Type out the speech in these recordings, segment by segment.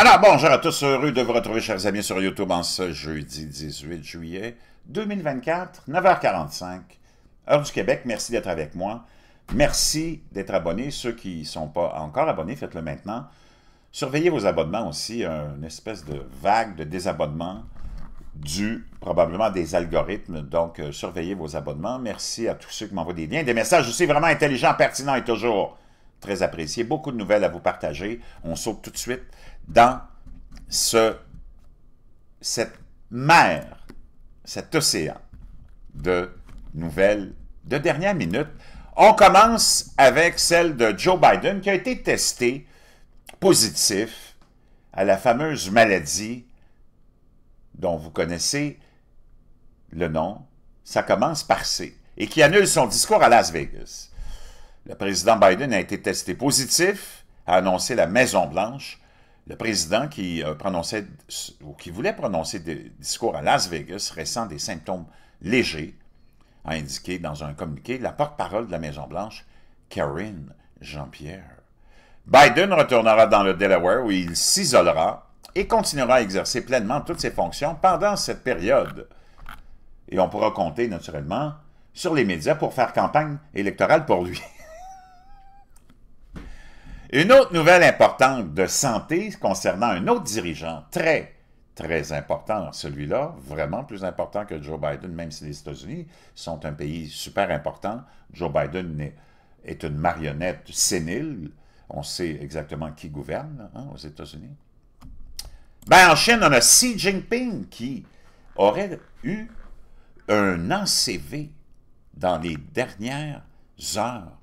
Alors, bonjour à tous, heureux de vous retrouver, chers amis, sur YouTube en ce jeudi 18 juillet 2024, 9h45, heure du Québec. Merci d'être avec moi. Merci d'être abonné. Ceux qui ne sont pas encore abonnés, faites-le maintenant. Surveillez vos abonnements aussi, une espèce de vague de désabonnement dû probablement à des algorithmes. Donc, euh, surveillez vos abonnements. Merci à tous ceux qui m'envoient des liens, des messages aussi vraiment intelligents, pertinents et toujours très apprécié. Beaucoup de nouvelles à vous partager. On saute tout de suite dans ce, cette mer, cet océan de nouvelles de dernière minute. On commence avec celle de Joe Biden qui a été testé positif à la fameuse maladie dont vous connaissez le nom. Ça commence par C et qui annule son discours à Las Vegas. Le président Biden a été testé positif, a annoncé la Maison-Blanche. Le président qui euh, prononçait ou qui voulait prononcer des discours à Las Vegas ressent des symptômes légers a indiqué dans un communiqué la porte-parole de la Maison-Blanche, Karine Jean-Pierre. Biden retournera dans le Delaware où il s'isolera et continuera à exercer pleinement toutes ses fonctions pendant cette période. Et on pourra compter naturellement sur les médias pour faire campagne électorale pour lui. Une autre nouvelle importante de santé concernant un autre dirigeant très, très important, celui-là, vraiment plus important que Joe Biden, même si les États-Unis sont un pays super important. Joe Biden est, une marionnette sénile. On sait exactement qui gouverne hein, aux États-Unis. Ben, en Chine, on a Xi Jinping qui aurait eu un ACV dans les dernières heures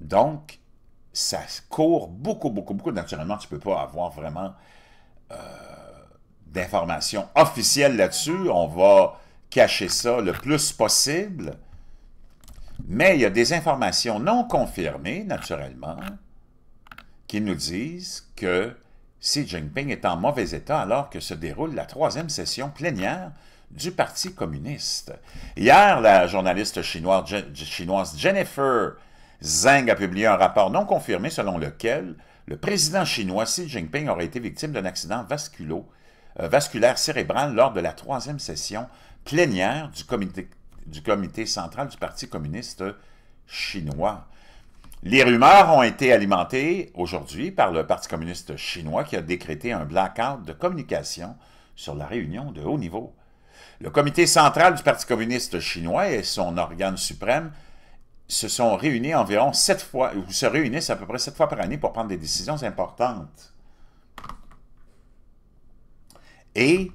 Donc, ça court beaucoup, beaucoup, beaucoup. Naturellement, tu ne peux pas avoir vraiment euh, d'informations officielles là-dessus. On va cacher ça le plus possible. Mais il y a des informations non confirmées, naturellement, qui nous disent que Xi Jinping est en mauvais état alors que se déroule la troisième session plénière du Parti communiste. Hier, la journaliste chinoise, chinoise Jennifer Zeng a publié un rapport non confirmé selon lequel le président chinois Xi Jinping aurait été victime d'un accident euh, vasculaire cérébral lors de la troisième session plénière du comité, du comité central du Parti communiste chinois. Les rumeurs ont été alimentées aujourd'hui par le Parti communiste chinois qui a décrété un blackout de communication sur la réunion de haut niveau. Le comité central du Parti communiste chinois et son organe suprême se sont réunis environ sept fois, ou se réunissent à peu près sept fois par année pour prendre des décisions importantes. Et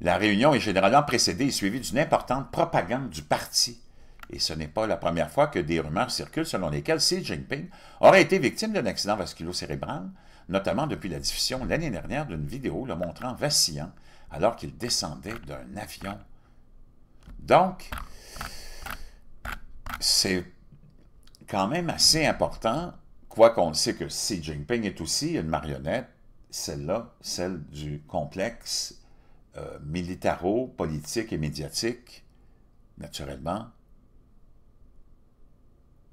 la réunion est généralement précédée et suivie d'une importante propagande du parti. Et ce n'est pas la première fois que des rumeurs circulent selon lesquelles Xi Jinping aurait été victime d'un accident vasculo-cérébral, notamment depuis la diffusion l'année dernière d'une vidéo le montrant vacillant alors qu'il descendait d'un avion. Donc, c'est quand même assez important, quoi qu'on sait que Xi Jinping est aussi une marionnette, celle-là, celle du complexe euh, militaro-politique et médiatique, naturellement,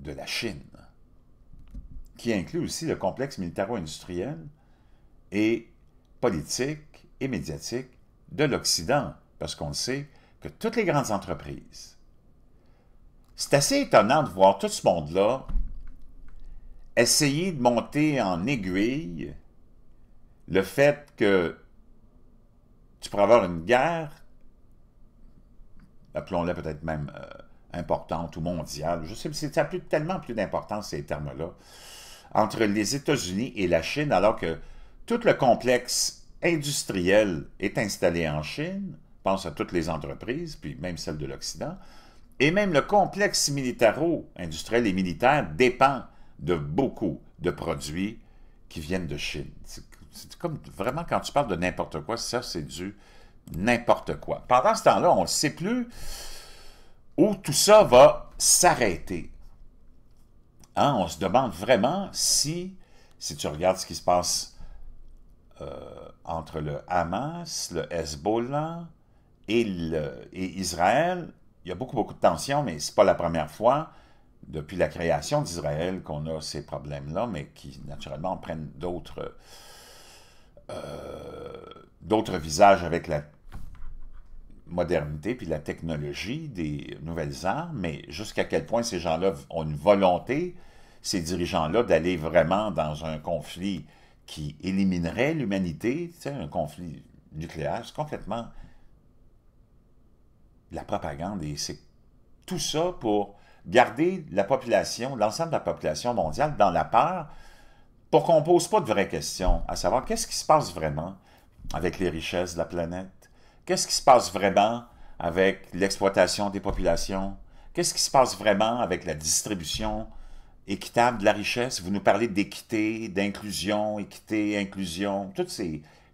de la Chine, qui inclut aussi le complexe militaro-industriel et politique et médiatique de l'Occident, parce qu'on sait que toutes les grandes entreprises c'est assez étonnant de voir tout ce monde-là essayer de monter en aiguille le fait que tu pourrais avoir une guerre, appelons-la peut-être même euh, importante ou mondiale, je sais, ça n'a plus, tellement plus d'importance ces termes-là, entre les États-Unis et la Chine, alors que tout le complexe industriel est installé en Chine, pense à toutes les entreprises, puis même celles de l'Occident, et même le complexe militaro-industriel et militaire dépend de beaucoup de produits qui viennent de Chine. C'est comme vraiment quand tu parles de n'importe quoi, ça c'est du n'importe quoi. Pendant ce temps-là, on ne sait plus où tout ça va s'arrêter. Hein, on se demande vraiment si, si tu regardes ce qui se passe euh, entre le Hamas, le Hezbollah et Israël, il y a beaucoup, beaucoup de tensions, mais ce n'est pas la première fois depuis la création d'Israël qu'on a ces problèmes-là, mais qui, naturellement, prennent euh, d'autres visages avec la modernité puis la technologie des nouvelles armes, mais jusqu'à quel point ces gens-là ont une volonté, ces dirigeants-là, d'aller vraiment dans un conflit qui éliminerait l'humanité, un conflit nucléaire, c'est complètement la propagande et c'est tout ça pour garder la population, l'ensemble de la population mondiale dans la peur pour qu'on ne pose pas de vraies questions, à savoir qu'est-ce qui se passe vraiment avec les richesses de la planète, qu'est-ce qui se passe vraiment avec l'exploitation des populations, qu'est-ce qui se passe vraiment avec la distribution équitable de la richesse. Vous nous parlez d'équité, d'inclusion, équité, inclusion, tous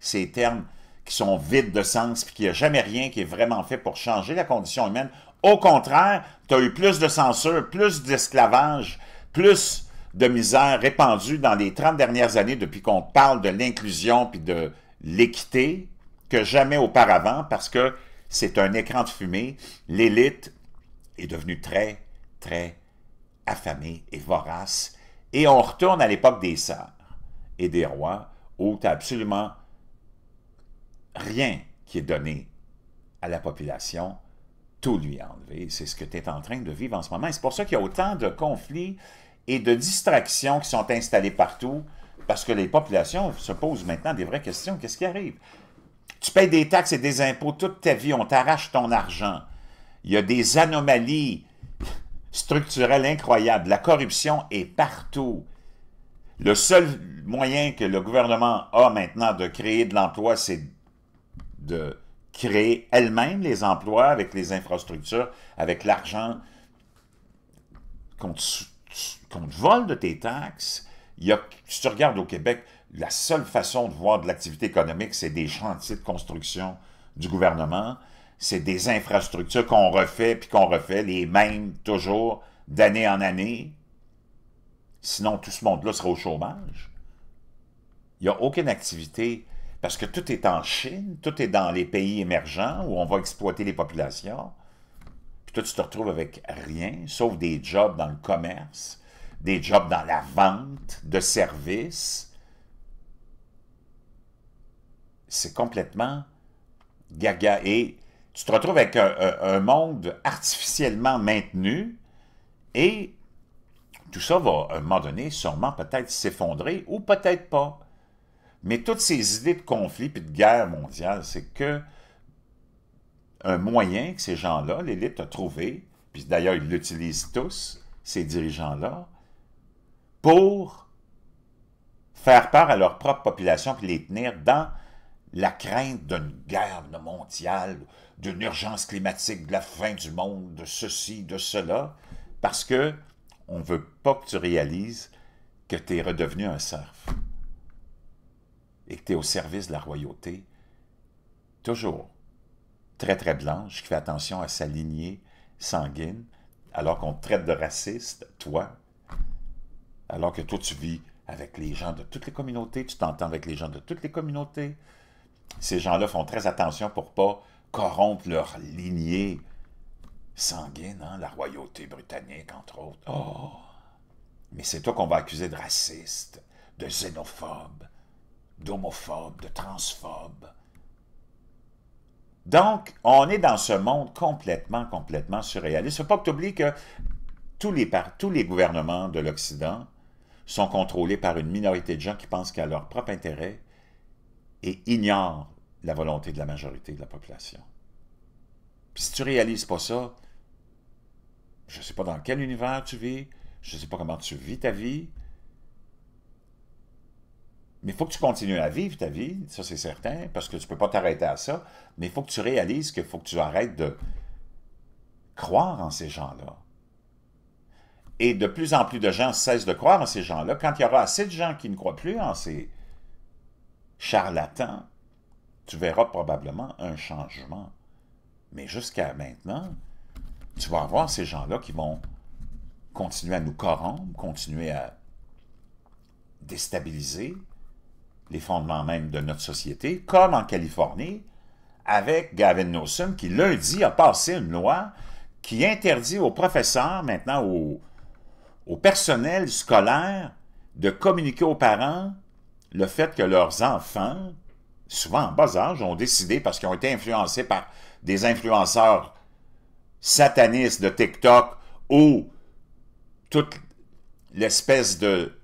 ces termes qui sont vides de sens, puis qu'il n'y a jamais rien qui est vraiment fait pour changer la condition humaine. Au contraire, tu as eu plus de censure, plus d'esclavage, plus de misère répandue dans les 30 dernières années depuis qu'on parle de l'inclusion puis de l'équité que jamais auparavant parce que c'est un écran de fumée. L'élite est devenue très, très affamée et vorace. Et on retourne à l'époque des sœurs et des rois où tu absolument rien qui est donné à la population, tout lui est enlevé. C'est ce que tu es en train de vivre en ce moment. c'est pour ça qu'il y a autant de conflits et de distractions qui sont installés partout, parce que les populations se posent maintenant des vraies questions. Qu'est-ce qui arrive? Tu payes des taxes et des impôts toute ta vie, on t'arrache ton argent. Il y a des anomalies structurelles incroyables. La corruption est partout. Le seul moyen que le gouvernement a maintenant de créer de l'emploi, c'est de créer elles-mêmes les emplois avec les infrastructures, avec l'argent qu'on te, vole de tes taxes. si tu regardes au Québec, la seule façon de voir de l'activité économique, c'est des chantiers de construction du gouvernement, c'est des infrastructures qu'on refait, puis qu'on refait les mêmes toujours d'année en année. Sinon, tout ce monde-là sera au chômage. Il n'y a aucune activité parce que tout est en Chine, tout est dans les pays émergents où on va exploiter les populations. Puis toi, tu te retrouves avec rien, sauf des jobs dans le commerce, des jobs dans la vente de services. C'est complètement gaga. Et tu te retrouves avec un, monde artificiellement maintenu et tout ça va, à un moment donné, sûrement peut-être s'effondrer ou peut-être pas. Mais toutes ces idées de conflit et de guerre mondiale, c'est que un moyen que ces gens-là, l'élite a trouvé, puis d'ailleurs ils l'utilisent tous, ces dirigeants-là, pour faire part à leur propre population puis les tenir dans la crainte d'une guerre mondiale, d'une urgence climatique, de la fin du monde, de ceci, de cela, parce que on ne veut pas que tu réalises que tu es redevenu un serf et que tu es au service de la royauté, toujours très, très blanche, qui fait attention à sa lignée sanguine, alors qu'on te traite de raciste, toi, alors que toi, tu vis avec les gens de toutes les communautés, tu t'entends avec les gens de toutes les communautés. Ces gens-là font très attention pour pas corrompre leur lignée sanguine, hein, la royauté britannique, entre autres. Oh! Mais c'est toi qu'on va accuser de raciste, de xénophobe, d'homophobes, de transphobes. Donc, on est dans ce monde complètement, complètement surréaliste. Il ne faut pas que tu oublies que tous les, gouvernements de l'Occident sont contrôlés par une minorité de gens qui pensent qu'à leur propre intérêt et ignorent la volonté de la majorité de la population. si tu réalises pas ça, je ne sais pas dans quel univers tu vis, je ne sais pas comment tu vis ta vie, mais il faut que tu continues à vivre ta vie, ça c'est certain, parce que tu ne peux pas t'arrêter à ça. Mais il faut que tu réalises qu'il faut que tu arrêtes de croire en ces gens-là. Et de plus en plus de gens cessent de croire en ces gens-là. Quand il y aura assez de gens qui ne croient plus en ces charlatans, tu verras probablement un changement. Mais jusqu'à maintenant, tu vas avoir ces gens-là qui vont continuer à nous corrompre, continuer à déstabiliser, les fondements même de notre société, comme en Californie, avec Gavin Newsom, qui lundi a passé une loi qui interdit aux professeurs, maintenant au, au personnel scolaire, de communiquer aux parents le fait que leurs enfants, souvent en bas âge, ont décidé, parce qu'ils ont été influencés par des influenceurs satanistes de TikTok ou toute l'espèce de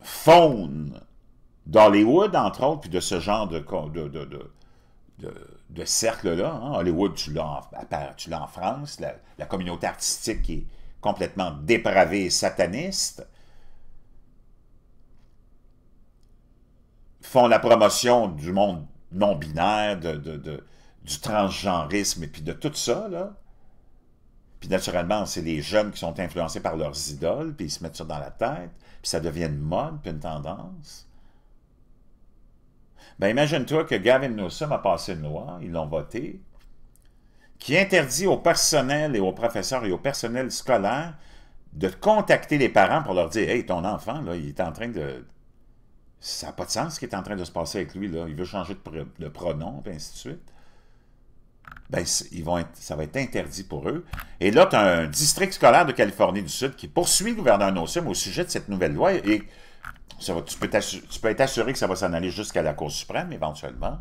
faune d'Hollywood, entre autres, puis de ce genre de, de, cercle-là. Hein. Hollywood, tu l'as en, France, la, communauté artistique qui est complètement dépravée et sataniste. font la promotion du monde non-binaire, du transgenrisme et puis de tout ça, Puis naturellement, c'est les jeunes qui sont influencés par leurs idoles, puis ils se mettent ça dans la tête, puis ça devient une mode, puis une tendance. Ben, imagine-toi que Gavin Newsom a passé une loi, ils l'ont votée, qui interdit au personnel et aux professeurs et au personnel scolaire de contacter les parents pour leur dire « Hey, ton enfant, là, il est en train de... Ça n'a pas de sens ce qui est en train de se passer avec lui, là. Il veut changer de, pronom, et ainsi de suite. » Ben, ils vont ça va être interdit pour eux. Et là, tu as un district scolaire de Californie du Sud qui poursuit le gouverneur Newsom au sujet de cette nouvelle loi et tu, peux être assuré que ça va s'en aller jusqu'à la Cour suprême éventuellement.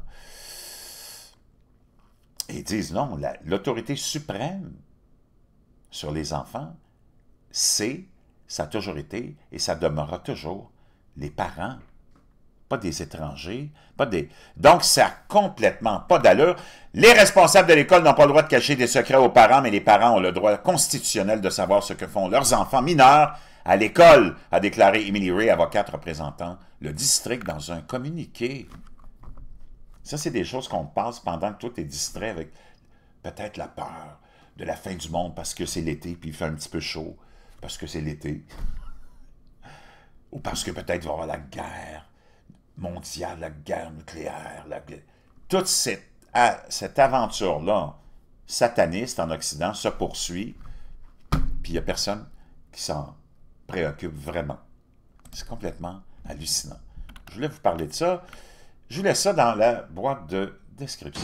Et ils disent non, l'autorité suprême sur les enfants, c'est, ça a toujours été et ça demeurera toujours les parents, pas des étrangers, pas des. Donc, ça n'a complètement pas d'allure. Les responsables de l'école n'ont pas le droit de cacher des secrets aux parents, mais les parents ont le droit constitutionnel de savoir ce que font leurs enfants mineurs à l'école, a déclaré Emily Ray, avocate représentant le district dans un communiqué. Ça, c'est des choses qu'on passe pendant que tout est distrait avec peut-être la peur de la fin du monde parce que c'est l'été puis il fait un petit peu chaud parce que c'est l'été. Ou parce que peut-être il va y avoir la guerre mondiale, la guerre nucléaire. La... Toute cette, cette aventure-là sataniste en Occident se poursuit puis il n'y a personne qui s'en préoccupe vraiment. C'est complètement hallucinant. Je voulais vous parler de ça. Je vous laisse ça dans la boîte de description.